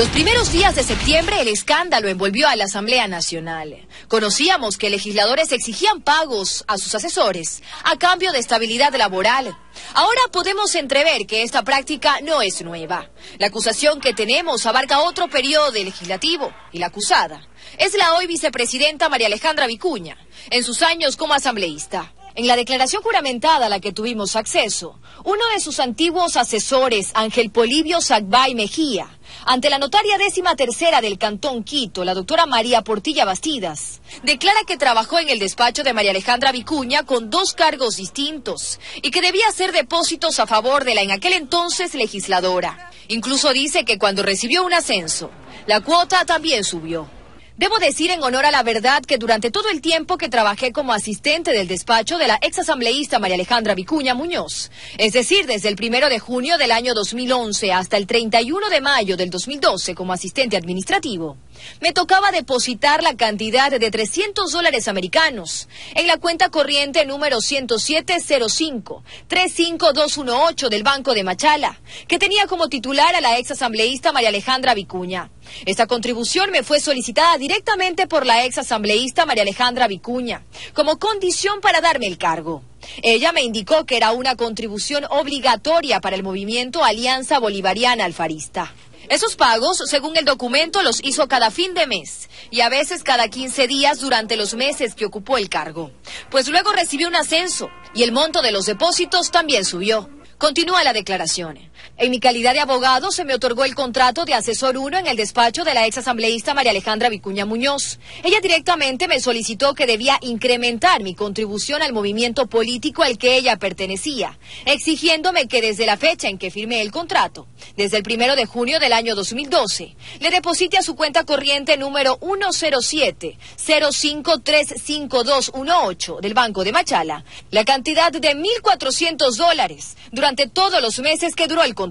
Los primeros días de septiembre el escándalo envolvió a la Asamblea Nacional. Conocíamos que legisladores exigían pagos a sus asesores a cambio de estabilidad laboral. Ahora podemos entrever que esta práctica no es nueva. La acusación que tenemos abarca otro periodo legislativo y la acusada es la hoy vicepresidenta María Alejandra Vicuña, en sus años como asambleísta. En la declaración juramentada a la que tuvimos acceso, uno de sus antiguos asesores, Ángel Polibio Zagbay Mejía, ante la notaria décima tercera del Cantón Quito, la doctora María Portilla Bastidas, declara que trabajó en el despacho de María Alejandra Vicuña con dos cargos distintos y que debía hacer depósitos a favor de la en aquel entonces legisladora. Incluso dice que cuando recibió un ascenso, la cuota también subió. Debo decir en honor a la verdad que durante todo el tiempo que trabajé como asistente del despacho de la ex asambleísta María Alejandra Vicuña Muñoz, es decir, desde el primero de junio del año 2011 hasta el 31 de mayo del 2012 como asistente administrativo, me tocaba depositar la cantidad de 300 dólares americanos en la cuenta corriente número 10705-35218 del Banco de Machala, que tenía como titular a la ex asambleísta María Alejandra Vicuña. Esta contribución me fue solicitada directamente por la ex asambleísta María Alejandra Vicuña, como condición para darme el cargo. Ella me indicó que era una contribución obligatoria para el movimiento Alianza Bolivariana Alfarista. Esos pagos, según el documento, los hizo cada fin de mes y a veces cada 15 días durante los meses que ocupó el cargo. Pues luego recibió un ascenso y el monto de los depósitos también subió. Continúa la declaración. En mi calidad de abogado se me otorgó el contrato de asesor 1 en el despacho de la ex asambleísta María Alejandra Vicuña Muñoz. Ella directamente me solicitó que debía incrementar mi contribución al movimiento político al que ella pertenecía, exigiéndome que desde la fecha en que firmé el contrato, desde el primero de junio del año 2012, le deposite a su cuenta corriente número 107 0535218 del Banco de Machala la cantidad de 1.400 dólares durante todos los meses que duró el contrato.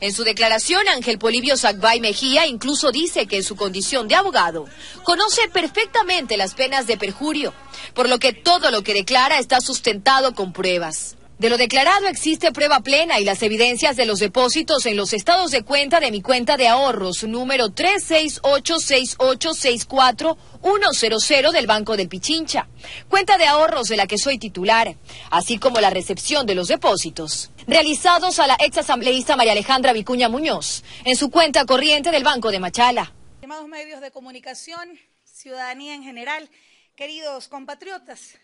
En su declaración, Ángel Polibio Zagbay Mejía incluso dice que en su condición de abogado conoce perfectamente las penas de perjurio, por lo que todo lo que declara está sustentado con pruebas. De lo declarado existe prueba plena y las evidencias de los depósitos en los estados de cuenta de mi cuenta de ahorros número 368-6864-100 del Banco del Pichincha, cuenta de ahorros de la que soy titular, así como la recepción de los depósitos realizados a la ex asambleísta María Alejandra Vicuña Muñoz en su cuenta corriente del Banco de Machala. Llamados medios de comunicación, ciudadanía en general, queridos compatriotas,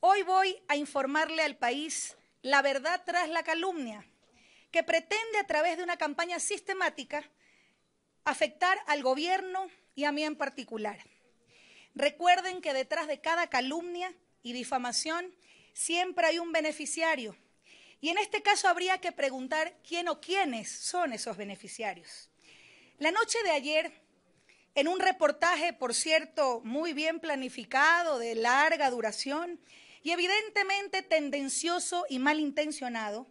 hoy voy a informarle al país la verdad tras la calumnia que pretende a través de una campaña sistemática afectar al gobierno y a mí en particular. Recuerden que detrás de cada calumnia y difamación siempre hay un beneficiario y en este caso habría que preguntar quién o quiénes son esos beneficiarios. La noche de ayer, en un reportaje, por cierto, muy bien planificado, de larga duración y evidentemente tendencioso y malintencionado,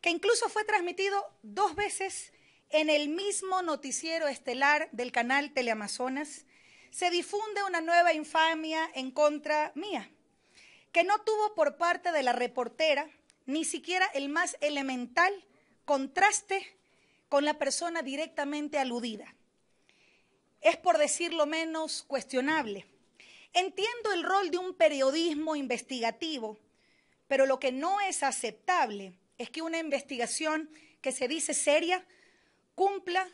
que incluso fue transmitido dos veces en el mismo noticiero estelar del canal Teleamazonas, se difunde una nueva infamia en contra mía, que no tuvo por parte de la reportera ni siquiera el más elemental contraste con la persona directamente aludida. Es por decirlo menos cuestionable. Entiendo el rol de un periodismo investigativo, pero lo que no es aceptable es que una investigación que se dice seria cumpla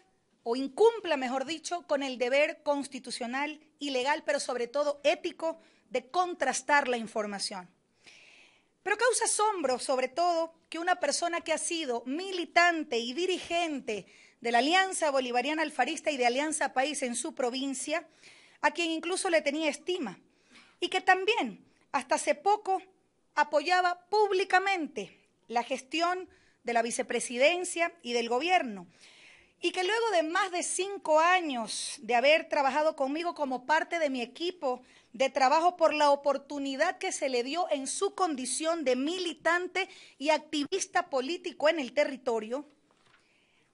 o incumpla, mejor dicho, con el deber constitucional y legal, pero sobre todo ético, de contrastar la información. Pero causa asombro, sobre todo, que una persona que ha sido militante y dirigente de la Alianza Bolivariana Alfarista y de Alianza País en su provincia, a quien incluso le tenía estima, y que también, hasta hace poco, apoyaba públicamente la gestión de la vicepresidencia y del gobierno, y que luego de más de cinco años de haber trabajado conmigo como parte de mi equipo de trabajo por la oportunidad que se le dio en su condición de militante y activista político en el territorio,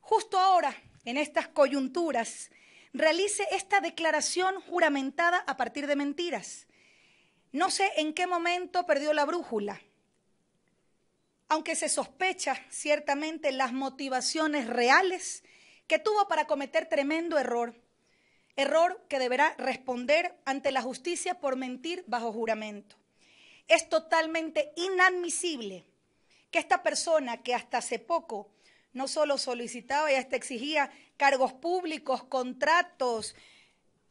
justo ahora, en estas coyunturas, realice esta declaración juramentada a partir de mentiras. No sé en qué momento perdió la brújula, aunque se sospecha ciertamente las motivaciones reales que tuvo para cometer tremendo error, error que deberá responder ante la justicia por mentir bajo juramento. Es totalmente inadmisible que esta persona que hasta hace poco no solo solicitaba y hasta exigía cargos públicos, contratos,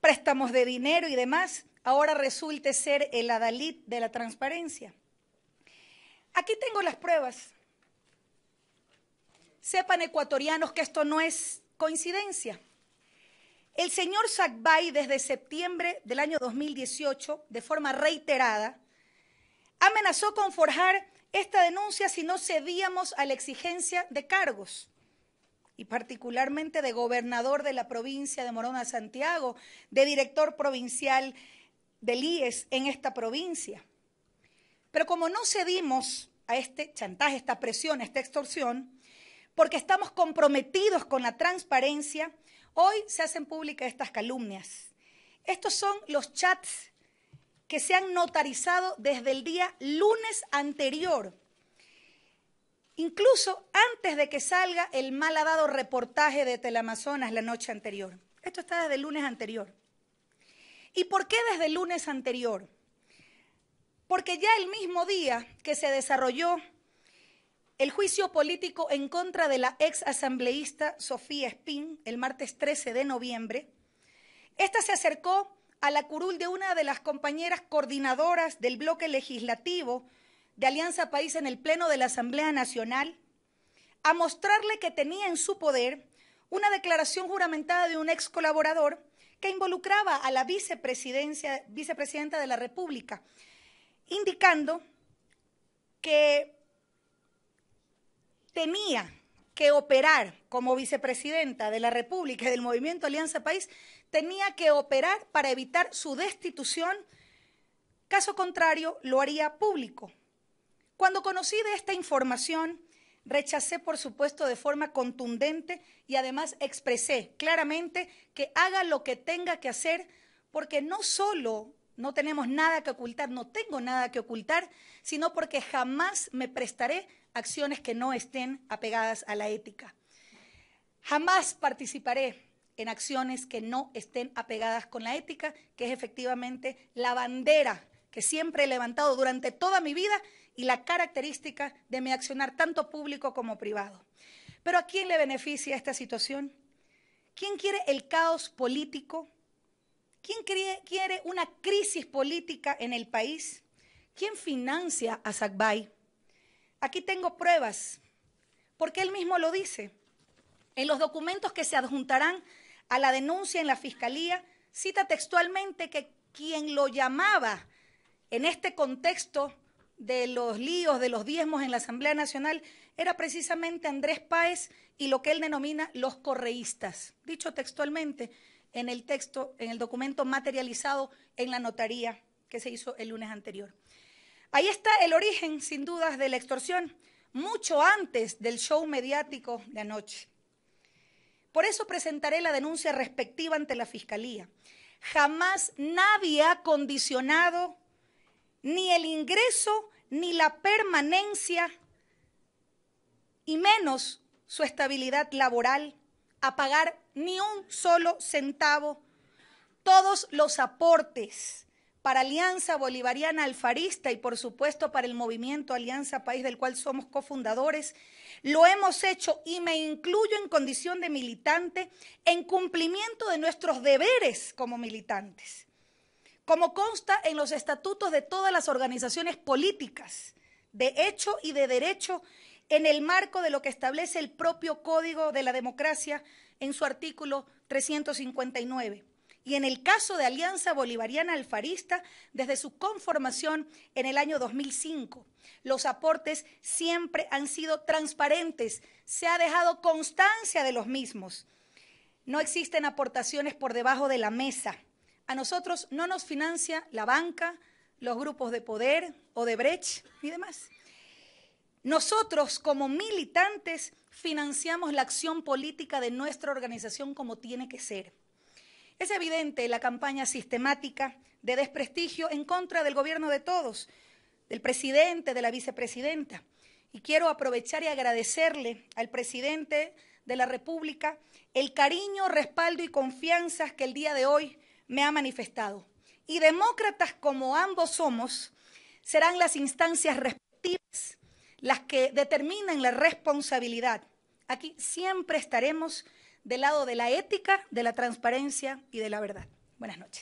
préstamos de dinero y demás, ahora resulte ser el adalid de la transparencia. Aquí tengo las pruebas. Sepan ecuatorianos que esto no es Coincidencia. El señor Zagbay desde septiembre del año 2018, de forma reiterada, amenazó con forjar esta denuncia si no cedíamos a la exigencia de cargos, y particularmente de gobernador de la provincia de Morona Santiago, de director provincial del IES en esta provincia. Pero como no cedimos a este chantaje, esta presión, esta extorsión, porque estamos comprometidos con la transparencia, hoy se hacen públicas estas calumnias. Estos son los chats que se han notarizado desde el día lunes anterior incluso antes de que salga el malhadado reportaje de Teleamazonas la noche anterior. Esto está desde el lunes anterior. ¿Y por qué desde el lunes anterior? Porque ya el mismo día que se desarrolló el juicio político en contra de la ex asambleísta Sofía Espín el martes 13 de noviembre. Esta se acercó a la curul de una de las compañeras coordinadoras del bloque legislativo de Alianza País en el Pleno de la Asamblea Nacional a mostrarle que tenía en su poder una declaración juramentada de un ex colaborador que involucraba a la vicepresidencia, vicepresidenta de la República, indicando que tenía que operar como vicepresidenta de la República y del Movimiento Alianza País, tenía que operar para evitar su destitución. Caso contrario, lo haría público. Cuando conocí de esta información, rechacé, por supuesto, de forma contundente y además expresé claramente que haga lo que tenga que hacer, porque no solo no tenemos nada que ocultar, no tengo nada que ocultar, sino porque jamás me prestaré acciones que no estén apegadas a la ética. Jamás participaré en acciones que no estén apegadas con la ética, que es efectivamente la bandera que siempre he levantado durante toda mi vida y la característica de mi accionar tanto público como privado. Pero ¿a quién le beneficia esta situación? ¿Quién quiere el caos político ¿Quién quiere una crisis política en el país? ¿Quién financia a Zagbay? Aquí tengo pruebas, porque él mismo lo dice. En los documentos que se adjuntarán a la denuncia en la fiscalía, cita textualmente que quien lo llamaba en este contexto de los líos, de los diezmos en la Asamblea Nacional, era precisamente Andrés Páez y lo que él denomina los correístas, dicho textualmente en el texto, en el documento materializado en la notaría que se hizo el lunes anterior. Ahí está el origen, sin dudas, de la extorsión, mucho antes del show mediático de anoche. Por eso presentaré la denuncia respectiva ante la Fiscalía. Jamás nadie ha condicionado ni el ingreso ni la permanencia y menos su estabilidad laboral a pagar ni un solo centavo. Todos los aportes para Alianza Bolivariana Alfarista y por supuesto para el movimiento Alianza País del cual somos cofundadores, lo hemos hecho y me incluyo en condición de militante en cumplimiento de nuestros deberes como militantes, como consta en los estatutos de todas las organizaciones políticas, de hecho y de derecho, en el marco de lo que establece el propio Código de la Democracia en su artículo 359. Y en el caso de Alianza Bolivariana Alfarista, desde su conformación en el año 2005, los aportes siempre han sido transparentes, se ha dejado constancia de los mismos. No existen aportaciones por debajo de la mesa. A nosotros no nos financia la banca, los grupos de poder o de brech y demás. Nosotros como militantes financiamos la acción política de nuestra organización como tiene que ser. Es evidente la campaña sistemática de desprestigio en contra del gobierno de todos, del presidente, de la vicepresidenta. Y quiero aprovechar y agradecerle al presidente de la República el cariño, respaldo y confianza que el día de hoy me ha manifestado. Y demócratas como ambos somos, serán las instancias respectivas las que determinan la responsabilidad. Aquí siempre estaremos del lado de la ética, de la transparencia y de la verdad. Buenas noches.